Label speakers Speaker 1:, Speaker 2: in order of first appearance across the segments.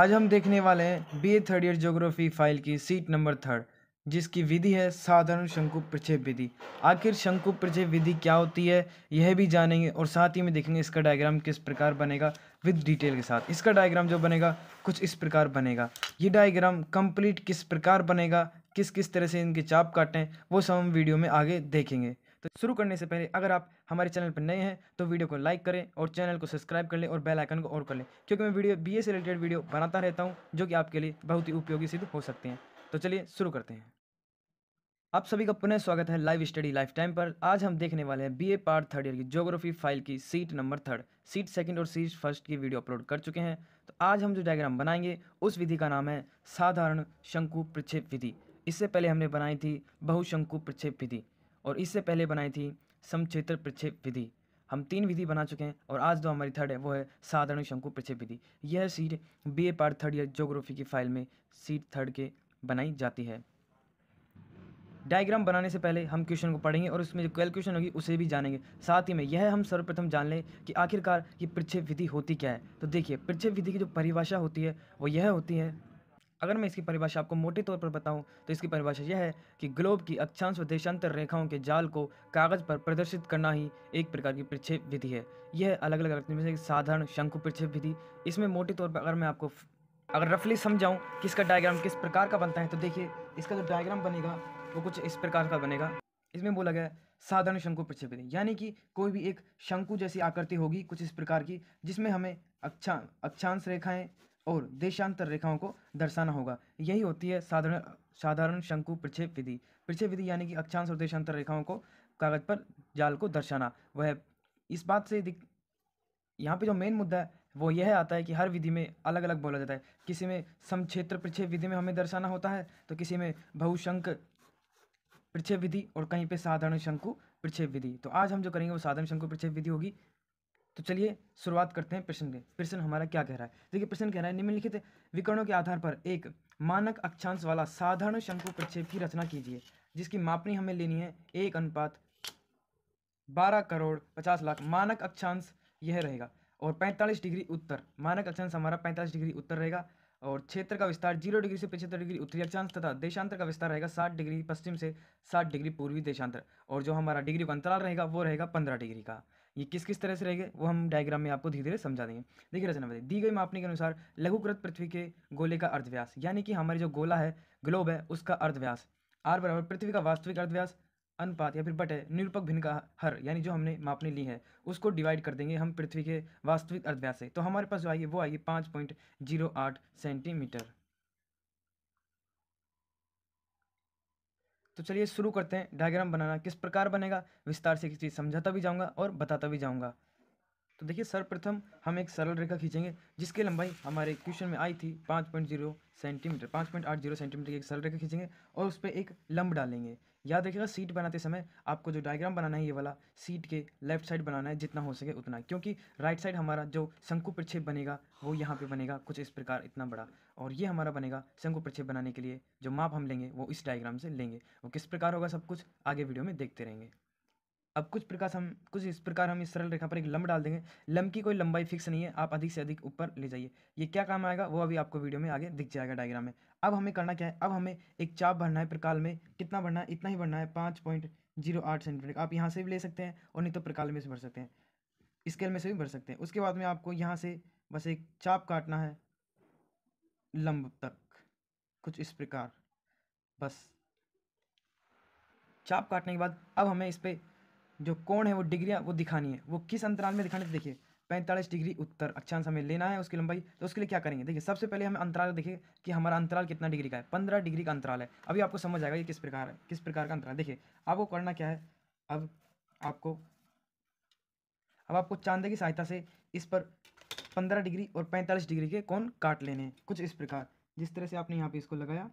Speaker 1: आज हम देखने वाले हैं B A third year geography file की सीट नंबर थर्ड जिसकी विधि है साधारण शंकु प्रक्षेप विधि आखिर शंकु प्रक्षेप विधि क्या होती है यह भी जानेंगे और साथ ही में देखेंगे इसका डायग्राम किस प्रकार बनेगा विद डिटेल के साथ इसका डायग्राम जो बनेगा कुछ इस प्रकार बनेगा ये डायग्राम कंप्लीट किस प्रकार बनेगा किस किस तरह से इनके चाप काटें वो सब हम वीडियो में आगे देखेंगे तो शुरू करने से पहले अगर आप हमारे चैनल पर नए हैं तो वीडियो को लाइक करें और चैनल को सब्सक्राइब कर लें और बेल आइकन को और कर लें क्योंकि मैं वीडियो बी से रिलेटेड वीडियो बनाता रहता हूँ जो कि आपके लिए बहुत ही उपयोगी सिद्ध हो सकते हैं तो चलिए शुरू करते हैं आप सभी का पुनः स्वागत है लाइव स्टडी लाइफ टाइम पर आज हम देखने वाले हैं बीए पार्ट थर्ड ईयर की ज्योग्राफी फाइल की sheet number third sheet second और सीट फर्स्ट की वीडियो अपलोड कर चुके हैं तो आज हम जो डायग्राम बनाएंगे उस विधि का नाम है साधारण शंकु प्रक्षेप विधि इससे पहले हमने बनाई थी बहुशंकु प्रक्षेप विधि और इससे पहले बनाई थी समक्षेत्र प्रक्षेप विधि हम तीन विधि बना चुके हैं और आज जो हमारी थर्ड है वो है साधारण शंकु प्रक्षेप विधि यह sheet B A part third year geography की फाइल में सीट थर्ड के बनाई जाती है डायग्राम बनाने से पहले हम क्वेश्चन को पढ़ेंगे और उसमें जो कैलकुलेशन होगी उसे भी जानेंगे साथ ही में यह हम सर्वप्रथम जान लें कि आखिरकार ये प्रक्षेप विधि होती क्या है तो देखिए प्रक्षेप विधि की जो परिभाषा होती है वो यह होती है अगर मैं इसकी परिभाषा आपको मोटे तौर पर बताऊं तो इसकी परिभाषा यह है कि ग्लोब की अक्षांश व देशांतर रेखाओं के जाल को कागज पर प्रदर्शित करना ही एक प्रकार की प्रक्षेप विधि है यह अलग अलग रत्न में साधारण शंकु प्रक्षेप विधि इसमें मोटे तौर पर अगर मैं आपको अगर रफली समझाऊं कि इसका डायग्राम किस प्रकार का बनता है तो देखिए इसका जो डायग्राम बनेगा वो कुछ इस प्रकार का बनेगा इसमें बोला गया साधारण शंकु विधि यानी कि कोई भी एक शंकु जैसी आकृति होगी कुछ इस प्रकार की जिसमें हमें अक्षा अक्षांश रेखाएं और देशांतर रेखाओं को दर्शाना होगा यही होती है साधारण साधारण शंकु प्रक्षेप विधि प्रक्षेप विधि यानी कि अक्षांश और देशांतर रेखाओं को कागज पर जाल को दर्शाना वह इस बात से दिख यहाँ पे जो मेन मुद्दा है वो यह आता है कि हर विधि में अलग अलग बोला जाता है किसी में समक्षेत्र प्रक्षेप विधि में हमें दर्शाना होता है तो किसी में बहुशंक प्रक्षेप विधि और कहीं पे साधारण शंकु प्रक्षेप विधि तो आज हम जो करेंगे वो साधारण शंकु प्रक्षेप विधि होगी तो चलिए शुरुआत करते हैं प्रश्न के प्रश्न हमारा क्या कह रहा है देखिए प्रश्न कह रहा है निम्नलिखित विकरणों के आधार पर एक मानक अक्षांश वाला साधारण शंकु प्रक्षेप की रचना कीजिए जिसकी मापनी हमें लेनी है एक अनुपात बारह करोड़ पचास लाख मानक अक्षांश यह रहेगा और पैंतालीस डिग्री उत्तर मानक अक्षांश हमारा पैंतालीस डिग्री उत्तर रहेगा और क्षेत्र का विस्तार जीरो डिग्री से पचहत्तर डिग्री उत्तरी अक्षांश तथा देशांतर का विस्तार रहेगा साठ डिग्री पश्चिम से साठ डिग्री पूर्वी देशांतर और जो हमारा डिग्री का अंतराल रहेगा वो रहेगा पंद्रह डिग्री का ये किस किस तरह से रहेंगे वो हम डायग्राम में आपको धीरे धीरे समझा देंगे देखिए रचना बताइए दी गई मापने के अनुसार लघुकृत पृथ्वी के गोले का अर्धव्यास यानी कि हमारे जो गोला है ग्लोब है उसका अर्धव्यास आर बराबर पृथ्वी का वास्तविक अर्धव्यास अनुपात या फिर बटे निरूपक भिन्न का हर यानी जो हमने मापने ली है उसको डिवाइड कर देंगे हम पृथ्वी के वास्तविक अर्धव्यास से तो हमारे पास जो आएगी वो आएगी पाँच पॉइंट जीरो आठ सेंटीमीटर तो चलिए शुरू करते हैं डायग्राम बनाना किस प्रकार बनेगा विस्तार से एक चीज़ समझाता भी जाऊँगा और बताता भी जाऊँगा तो देखिए सर्वप्रथम हम एक सरल रेखा खींचेंगे जिसकी लंबाई हमारे क्वेश्चन में आई थी पाँच पॉइंट जीरो सेंटीमीटर पाँच पॉइंट आठ जीरो सेंटीमीटर की एक सरल रेखा खींचेंगे और उस पर एक लंब डालेंगे याद रखिएगा सीट बनाते समय आपको जो डायग्राम बनाना है ये वाला सीट के लेफ्ट साइड बनाना है जितना हो सके उतना क्योंकि राइट साइड हमारा जो शंकु प्रक्षेप बनेगा वो यहाँ पर बनेगा कुछ इस प्रकार इतना बड़ा और ये हमारा बनेगा शंकु प्रक्षेप बनाने के लिए जो माप हम लेंगे वो इस डायग्राम से लेंगे वो किस प्रकार होगा सब कुछ आगे वीडियो में देखते रहेंगे अब कुछ प्रकार हम कुछ इस प्रकार हम इस सरल रेखा पर एक लंब डाल देंगे लंब की कोई लंबाई फिक्स नहीं है आप अधिक से अधिक ऊपर ले जाइए ये क्या काम आएगा वो अभी आपको वीडियो में आगे दिख जाएगा डायग्राम में अब हमें करना क्या है अब हमें एक चाप भरना है प्रकाल में कितना भरना है इतना ही भरना है पाँच पॉइंट जीरो आठ सेंटीमीटर आप यहाँ से भी ले सकते हैं और नहीं तो प्रकाल में से भर सकते हैं स्केल में से भी भर सकते हैं उसके बाद में आपको यहाँ से बस एक चाप काटना है लंब तक कुछ इस प्रकार बस चाप काटने के बाद अब हमें इस पर जो कोण है वो डिग्रियाँ वो दिखानी है वो किस अंतराल में दिखानी है देखिए पैंतालीस डिग्री उत्तर अक्षांश हमें लेना है उसकी लंबाई तो उसके लिए क्या करेंगे देखिए सबसे पहले हमें अंतराल देखिए कि हमारा अंतराल कितना डिग्री का है पंद्रह डिग्री का अंतराल है अभी आपको समझ आएगा ये किस प्रकार है किस प्रकार का अंतराल देखिए आपको करना क्या है अब आपको अब आपको चांदे की सहायता से इस पर पंद्रह डिग्री और पैंतालीस डिग्री के कौन काट लेने हैं कुछ इस प्रकार जिस तरह से आपने यहाँ पे इसको लगाया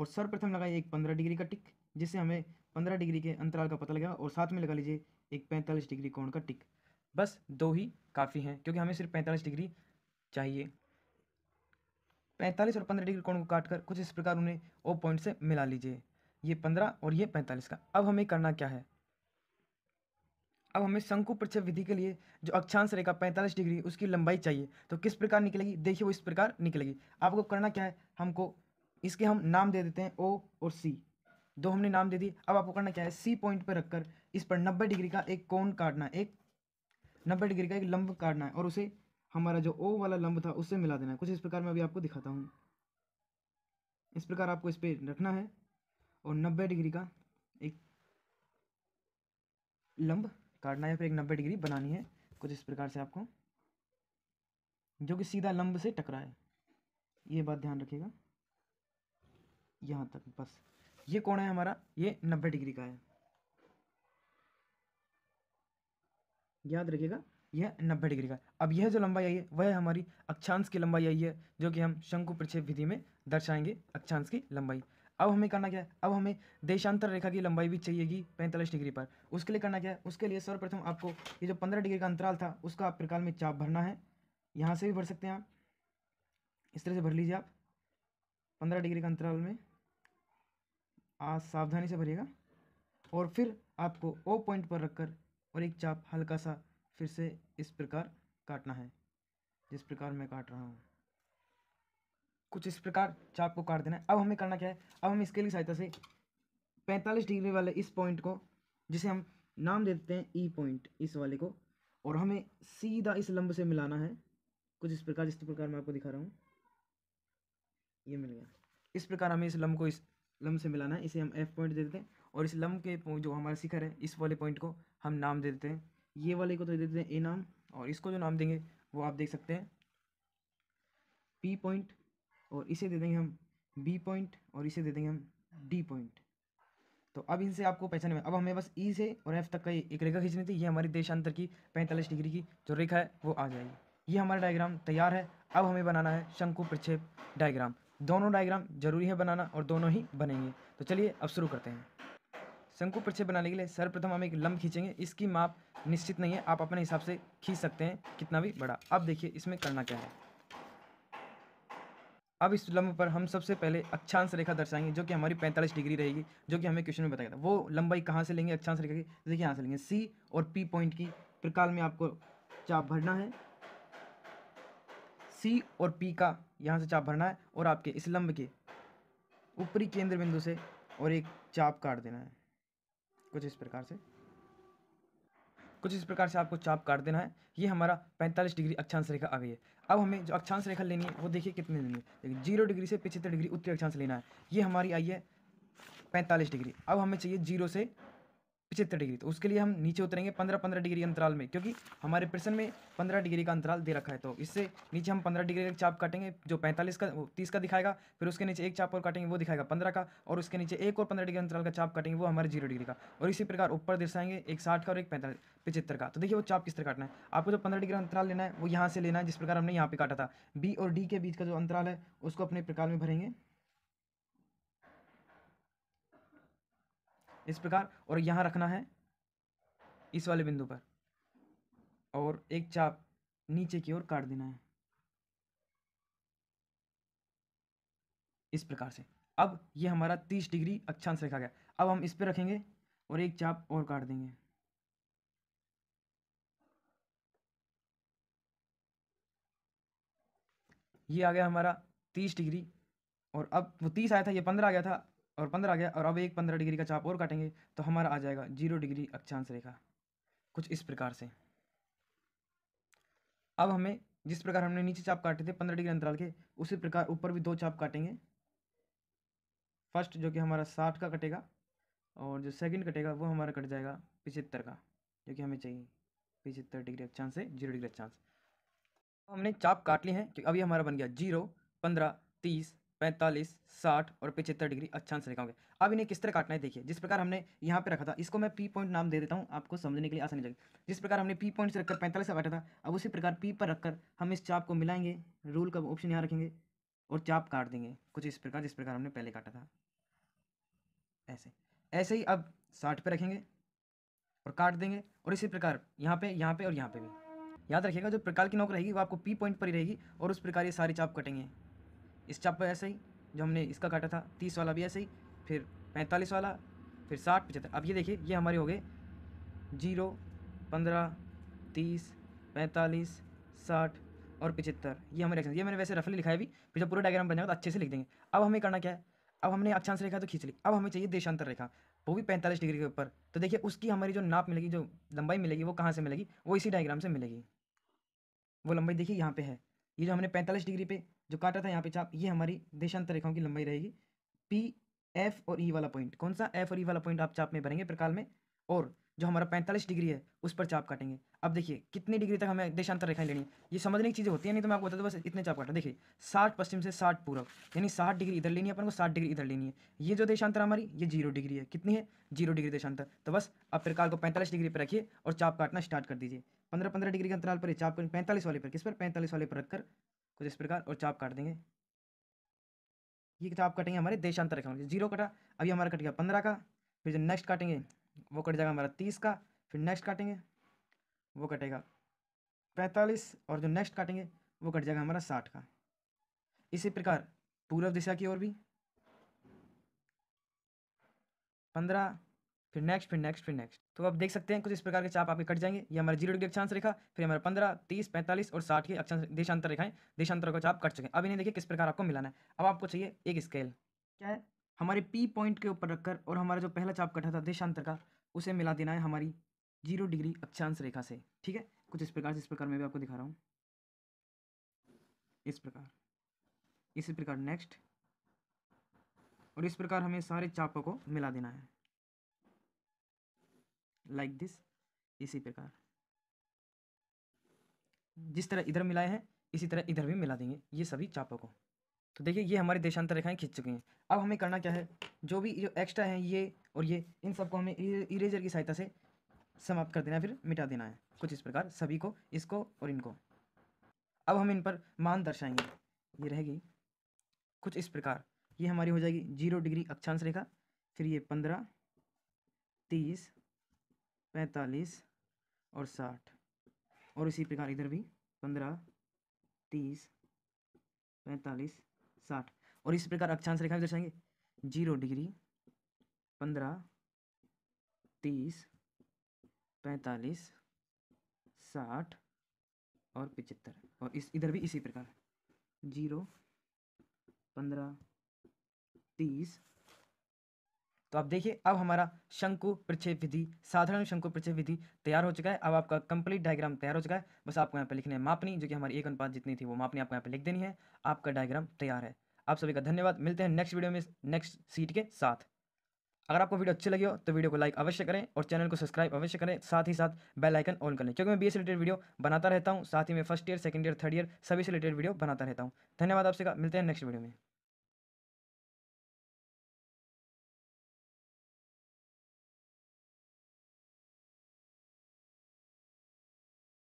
Speaker 1: और सर्वप्रथम लगाइए एक पंद्रह डिग्री का टिक जिससे हमें पंद्रह डिग्री के अंतराल का पता लगेगा और साथ में लगा लीजिए एक पैंतालीस डिग्री कोण का टिक बस दो ही काफ़ी हैं क्योंकि हमें सिर्फ पैंतालीस डिग्री चाहिए पैंतालीस और पंद्रह डिग्री कोण को काट कर कुछ इस प्रकार उन्हें ओ पॉइंट से मिला लीजिए ये पंद्रह और ये पैंतालीस का अब हमें करना क्या है अब हमें शंकु प्रक्षेप विधि के लिए जो अक्षांश रेखा 45 डिग्री उसकी लंबाई चाहिए तो किस प्रकार निकलेगी देखिए वो इस प्रकार निकलेगी आपको करना क्या है हमको इसके हम नाम दे देते हैं ओ और सी दो हमने नाम दे दिए अब आपको करना क्या है सी पॉइंट पर रखकर इस पर नब्बे डिग्री का एक कोण काटना है एक नब्बे डिग्री का एक लंब काटना है और उसे हमारा जो ओ वाला लंब था उससे मिला देना है कुछ इस प्रकार मैं अभी आपको दिखाता हूँ इस प्रकार आपको इस पर रखना है और नब्बे डिग्री का एक लंब काटना है फिर एक नब्बे डिग्री बनानी है कुछ इस प्रकार से आपको जो कि सीधा लंब से टकराए ये बात ध्यान रखिएगा यहाँ तक बस ये कोण है हमारा ये नब्बे डिग्री का है याद रखिएगा यह नब्बे डिग्री का अब यह जो लंबाई आई है वह हमारी अक्षांश की लंबाई आई है जो कि हम शंकु प्रक्षेप विधि में दर्शाएंगे अक्षांश की लंबाई अब हमें करना क्या है अब हमें देशांतर रेखा की लंबाई भी चाहिएगी पैंतालीस डिग्री पर उसके लिए करना क्या है उसके लिए सर्वप्रथम आपको ये जो पंद्रह डिग्री का अंतराल था उसका आप प्रकाल में चाप भरना है यहाँ से भी भर सकते हैं आप इस तरह से भर लीजिए आप पंद्रह डिग्री का अंतराल में आज सावधानी से भरिएगा और फिर आपको ओ पॉइंट पर रखकर और एक चाप हल्का सा फिर से इस प्रकार काटना है जिस प्रकार मैं काट रहा हूँ कुछ इस प्रकार चाप को काट देना है अब हमें करना क्या है अब हम इसके लिए सहायता से पैंतालीस डिग्री वाले इस पॉइंट को जिसे हम नाम दे देते हैं ई e पॉइंट इस वाले को और हमें सीधा इस लंब से मिलाना है कुछ इस प्रकार जिस प्रकार मैं आपको दिखा रहा हूँ ये मिल गया इस प्रकार हमें इस लम्ब को इस लम्ब से मिलाना है इसे हम एफ पॉइंट दे देते हैं और इस लम्ब के जो हमारा शिखर है इस वाले पॉइंट को हम नाम दे देते हैं ये वाले को तो दे देते हैं ए नाम और इसको जो नाम देंगे वो आप देख सकते हैं पी पॉइंट और इसे दे देंगे हम बी पॉइंट और इसे दे देंगे हम डी पॉइंट तो अब इनसे आपको पहचान में अब हमें बस ई e से और एफ तक का एक रेखा खींचनी थी ये हमारी देशांतर की पैंतालीस डिग्री की जो रेखा है वो आ जाएगी ये हमारा डायग्राम तैयार है अब हमें बनाना है शंकु प्रक्षेप डायग्राम दोनों डायग्राम जरूरी है बनाना और दोनों ही बनेंगे तो चलिए अब शुरू करते हैं शंकु प्रक्षेप बनाने के लिए सर्वप्रथम हम एक लंब खींचेंगे इसकी माप निश्चित नहीं है आप अपने हिसाब से खींच सकते हैं कितना भी बड़ा अब देखिए इसमें करना क्या है अब इस लम्ब पर हम सबसे पहले अक्षांश रेखा दर्शाएंगे जो कि हमारी 45 डिग्री रहेगी जो कि हमें क्वेश्चन में बताया था वो लंबाई कहाँ से लेंगे अक्षांश रेखा की देखिए यहाँ से लेंगे सी और पी पॉइंट की प्रकाल में आपको चाप भरना है सी और पी का यहाँ से चाप भरना है और आपके इस लंब के ऊपरी केंद्र बिंदु से और एक चाप काट देना है कुछ इस प्रकार से कुछ इस प्रकार से आपको चाप काट देना है ये हमारा पैंतालीस डिग्री अक्षांश रेखा आ गई है अब हमें जो अक्षांश रेखा लेनी है वो देखिए कितने लेनी है लेकिन जीरो डिग्री से पिछहत्तर डिग्री उत्तरी अक्षांश लेना है ये हमारी आई है पैंतालीस डिग्री अब हमें चाहिए जीरो से पचहत्तर डिग्री तो उसके लिए हम नीचे उतरेंगे पंद्रह पंद्रह डिग्री अंतराल में क्योंकि हमारे प्रश्न में पंद्रह डिग्री का अंतराल दे रखा है तो इससे नीचे हम पंद्रह डिग्री का चाप काटेंगे जो पैंतालीस का तीस का दिखाएगा फिर उसके नीचे एक चाप और काटेंगे वो दिखाएगा पंद्रह का और उसके नीचे एक और पंद्रह डिग्री अंतराल का चाप काटेंगे वो हमारे जीरो डिग्री का और इसी प्रकार ऊपर दर्शाएंगे एक साठ का और एक पैंतालीस पचहत्तर का तो देखिए वो चाप किस तरह काटना है आपको जो पंद्रह डिग्री अंतराल लेना है वो यहाँ से लेना है जिस प्रकार हमने यहाँ पर काटा था बी और डी के बीच का जो अंतराल है उसको अपने प्रकार में भरेंगे इस प्रकार और यहाँ रखना है इस वाले बिंदु पर और एक चाप नीचे की ओर काट देना है इस प्रकार से अब ये हमारा तीस डिग्री अक्षांश रखा गया अब हम इस पर रखेंगे और एक चाप और काट देंगे ये आ गया हमारा तीस डिग्री और अब वो तीस आया था ये पंद्रह आ गया था और पंद्रह आ गया और अब एक पंद्रह डिग्री का चाप और काटेंगे तो हमारा आ जाएगा जीरो डिग्री अक्षांश रेखा कुछ इस प्रकार से अब हमें जिस प्रकार हमने नीचे चाप काटे थे पंद्रह डिग्री अंतराल के उसी प्रकार ऊपर भी दो चाप काटेंगे फर्स्ट जो कि हमारा साठ का कटेगा और जो सेकंड कटेगा वो हमारा कट जाएगा पिछहत्तर का जो कि हमें चाहिए पिचहत्तर डिग्री अक्षांश से जीरो डिग्री अक्षांश हमने चाप काट लिए हैं क्योंकि अभी हमारा बन गया जीरो पंद्रह तीस पैंतालीस साठ और पचहत्तर डिग्री अच्छा आंसर लिखाओगे अब इन्हें किस तरह काटना है देखिए जिस प्रकार हमने यहाँ पे रखा था इसको मैं पी पॉइंट नाम दे देता हूँ आपको समझने के लिए आसानी लगे जिस प्रकार हमने पी पॉइंट से रखकर पैंतालीस का काटा था अब उसी प्रकार पी पर रखकर हम इस चाप को मिलाएंगे रूल का ऑप्शन यहाँ रखेंगे और चाप काट देंगे कुछ इस प्रकार जिस प्रकार हमने पहले काटा था ऐसे ऐसे ही अब साठ पे रखेंगे और काट देंगे और इसी प्रकार यहाँ पे यहाँ पे और यहाँ पे भी याद रखिएगा जो प्रकार की नोक रहेगी वो आपको पी पॉइंट पर ही रहेगी और उस प्रकार ये सारी चाप कटेंगे इस चाप ऐसे ही जो हमने इसका काटा था तीस वाला भी ऐसे ही फिर पैंतालीस वाला फिर साठ पचहत्तर अब ये देखिए ये हमारे हो गए जीरो पंद्रह तीस पैंतालीस साठ और पचहत्तर ये हमारे एक्शन ये मैंने वैसे रफली लिखा है भी फिर जब पूरा डायग्राम बन जाएगा तो अच्छे से लिख देंगे अब हमें करना क्या है अब हमने अच्छा से रेखा तो खींच ली अब हमें चाहिए देशांतर रेखा वो भी पैंतालीस डिग्री के ऊपर तो देखिए उसकी हमारी जो नाप मिलेगी जो लंबाई मिलेगी वो कहाँ से मिलेगी वो इसी डायग्राम से मिलेगी वो लंबाई देखिए यहाँ पे है ये जो हमने पैंतालीस डिग्री पे जो काटा था यहाँ पे चाप ये हमारी देशांतर रेखाओं की लंबाई रहेगी पी एफ और ई e वाला पॉइंट कौन सा एफ और ई e वाला पॉइंट आप चाप में भरेंगे प्रकाल में और जो हमारा पैंतालीस डिग्री है उस पर चाप काटेंगे अब देखिए कितनी डिग्री तक हमें देशांतर रेखाएं लेनी है ये समझने की चीज़ें होती है नहीं तो मैं आपको बता दूँ बस इतने चाप काटा देखिए साठ पश्चिम से साठ पूर्व यानी साठ डिग्री इधर लेनी है अपन को साठ डिग्री इधर लेनी है ये जो देशांतर हमारी ये जीरो डिग्री है कितनी है जीरो डिग्री देशांतर तो बस आप प्रकार को पैंतालीस डिग्री पर रखिए और चाप काटना स्टार्ट कर दीजिए पंद्रह पंद्रह डिग्री के अंतराल पर चाप पैंतालीस वाले पर किस पर पैंतालीस वाले पर रखकर कुछ इस प्रकार और चाप काट देंगे ये चाप कटेंगे हमारे देशांतर रेखा में मतलब जीरो कटा अभी हमारा कट गया पंद्रह का फिर जो नेक्स्ट काटेंगे वो कट जाएगा हमारा तीस का फिर नेक्स्ट काटेंगे वो कटेगा पैंतालीस और जो नेक्स्ट काटेंगे वो कट जाएगा हमारा साठ का इसी प्रकार पूर्व दिशा की ओर भी पंद्रह फिर नेक्स्ट फिर नेक्स्ट फिर नेक्स्ट तो आप देख सकते हैं कुछ इस प्रकार के चाप आपके कट जाएंगे ये हमारे जीरो डिग्री अक्षांश रेखा फिर हमारे पंद्रह तीस पैंतालीस और साठ की अक्षांश देशांतर रेखाएं देशांतर का चाप कट चुके हैं अब इन्हें देखिए किस प्रकार आपको मिलाना है अब आपको चाहिए एक स्केल क्या है हमारे पी पॉइंट के ऊपर रखकर और हमारा जो पहला चाप कटा था देशांतर का उसे मिला देना है हमारी जीरो डिग्री अक्षांश रेखा से ठीक है कुछ इस प्रकार से इस प्रकार मैं भी आपको दिखा रहा हूँ इस प्रकार इसी प्रकार नेक्स्ट और इस प्रकार हमें सारे चापों को मिला देना है लाइक दिस इसी प्रकार जिस तरह इधर मिलाए हैं इसी तरह इधर भी मिला देंगे ये सभी चापों को तो देखिए ये हमारे देशांतर रेखाएं खींच चुकी हैं अब हमें करना क्या है जो भी जो एक्स्ट्रा है ये और ये इन सबको हमें इरेजर की सहायता से समाप्त कर देना है फिर मिटा देना है कुछ इस प्रकार सभी को इसको और इनको अब हम इन पर मान दर्शाएंगे ये रहेगी कुछ इस प्रकार ये हमारी हो जाएगी जीरो डिग्री अक्षांश रेखा फिर ये पंद्रह तीस पैंतालीस और साठ और इसी प्रकार इधर भी पंद्रह तीस पैंतालीस साठ और इस प्रकार अक्षांश रेखा दर्शाएंगे जीरो डिग्री पंद्रह तीस पैंतालीस साठ और पिचहत्तर और इस इधर भी इसी प्रकार जीरो पंद्रह तीस तो आप देखिए अब हमारा शंकु प्रक्षेप विधि साधारण शंकु प्रक्षेप विधि तैयार हो चुका है अब आपका कंप्लीट डायग्राम तैयार हो चुका है बस आपको यहाँ पे लिखने है मापनी जो कि हमारी एक अनुपात जितनी थी वो मापनी आपको यहाँ पे लिख देनी है आपका डायग्राम तैयार है आप सभी का धन्यवाद मिलते हैं नेक्स्ट वीडियो में नेक्स्ट सीट के साथ अगर आपको वीडियो अच्छी लगी हो तो वीडियो को लाइक अवश्य करें और चैनल को सब्सक्राइब अवश्य करें साथ ही साथ बेल आइकन ऑन करें क्योंकि मैं बी रिलेटेड e वीडियो बनाता रहता हूँ साथ ही मैं first year second year third year सभी से रिलेटेड वीडियो बनाता रहता हूँ धन्यवाद आपसे का मिलते हैं नेक्स्ट वीडियो में